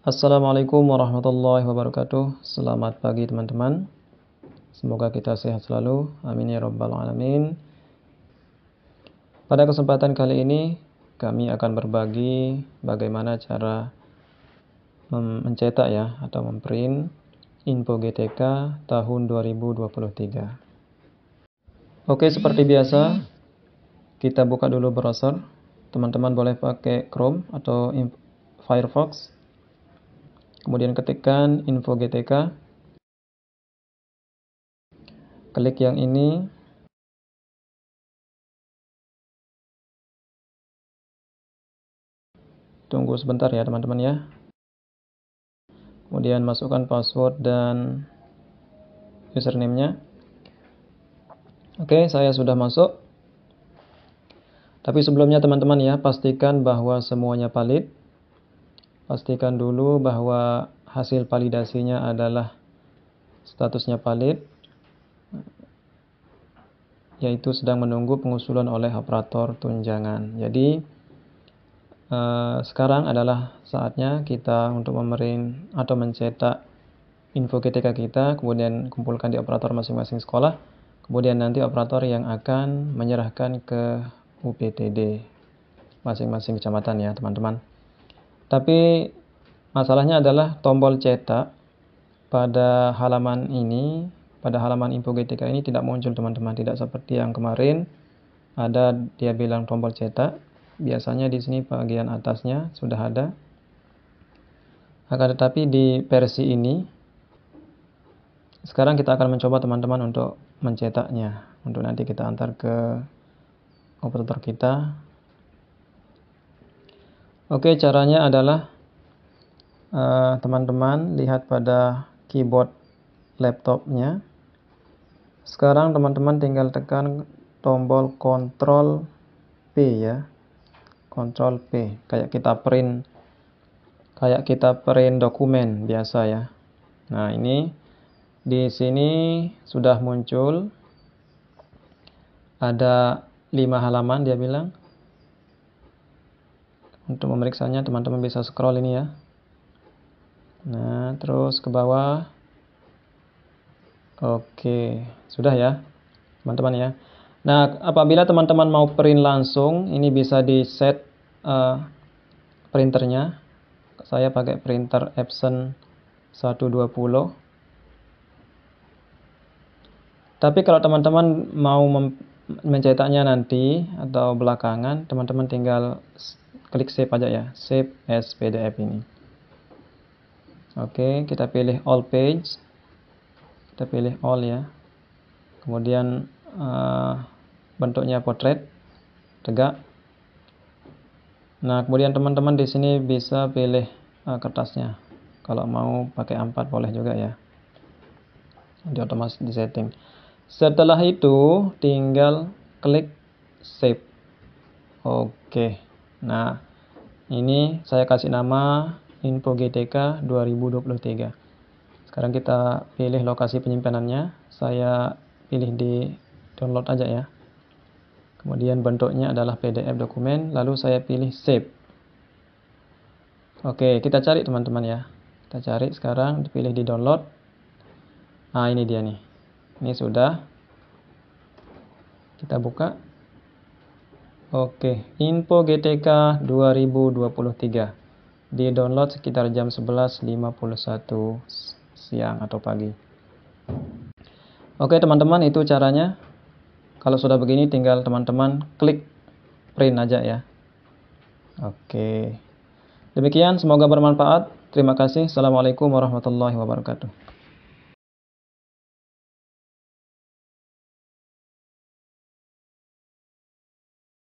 Assalamualaikum warahmatullahi wabarakatuh. Selamat pagi teman-teman. Semoga kita sehat selalu. Amin ya rabbal alamin. Pada kesempatan kali ini kami akan berbagi bagaimana cara mencetak ya atau memprint info GTK tahun 2023. Oke, seperti biasa kita buka dulu browser. Teman-teman boleh pakai Chrome atau Firefox kemudian ketikkan info GTK, klik yang ini, tunggu sebentar ya teman-teman ya, kemudian masukkan password dan username-nya. Oke, saya sudah masuk. Tapi sebelumnya teman-teman ya, pastikan bahwa semuanya valid pastikan dulu bahwa hasil validasinya adalah statusnya valid yaitu sedang menunggu pengusulan oleh operator tunjangan. Jadi eh, sekarang adalah saatnya kita untuk memerin atau mencetak info KTK kita, kemudian kumpulkan di operator masing-masing sekolah, kemudian nanti operator yang akan menyerahkan ke UPTD masing-masing kecamatan ya teman-teman. Tapi masalahnya adalah tombol cetak pada halaman ini, pada halaman info GTK ini tidak muncul teman-teman, tidak seperti yang kemarin ada dia bilang tombol cetak. Biasanya di sini bagian atasnya sudah ada. Akan tetapi di versi ini sekarang kita akan mencoba teman-teman untuk mencetaknya untuk nanti kita antar ke komputer kita Oke, caranya adalah eh, teman-teman uh, lihat pada keyboard laptopnya. Sekarang teman-teman tinggal tekan tombol Control P ya. Control P kayak kita print kayak kita print dokumen biasa ya. Nah, ini di sini sudah muncul ada 5 halaman dia bilang. Untuk memeriksanya teman-teman bisa scroll ini ya. Nah, terus ke bawah. Oke, sudah ya teman-teman ya. Nah, apabila teman-teman mau print langsung, ini bisa di set uh, printernya. Saya pakai printer Epson 120. Tapi kalau teman-teman mau mencetaknya nanti atau belakangan, teman-teman tinggal klik save aja ya save as pdf ini oke kita pilih all page kita pilih all ya kemudian uh, bentuknya portrait tegak nah kemudian teman-teman di sini bisa pilih uh, kertasnya kalau mau pakai A4 boleh juga ya di otomatis di setting setelah itu tinggal klik save oke okay. Nah, ini saya kasih nama info GTK 2023. Sekarang kita pilih lokasi penyimpanannya. Saya pilih di download aja ya. Kemudian bentuknya adalah PDF dokumen, lalu saya pilih save. Oke, kita cari teman-teman ya. Kita cari sekarang, pilih di download. Nah, ini dia nih. Ini sudah. Kita buka. Oke, info GTK 2023. Di-download sekitar jam 11.51 siang atau pagi. Oke, teman-teman, itu caranya. Kalau sudah begini tinggal teman-teman klik print aja ya. Oke. Demikian semoga bermanfaat. Terima kasih. Assalamualaikum warahmatullahi wabarakatuh.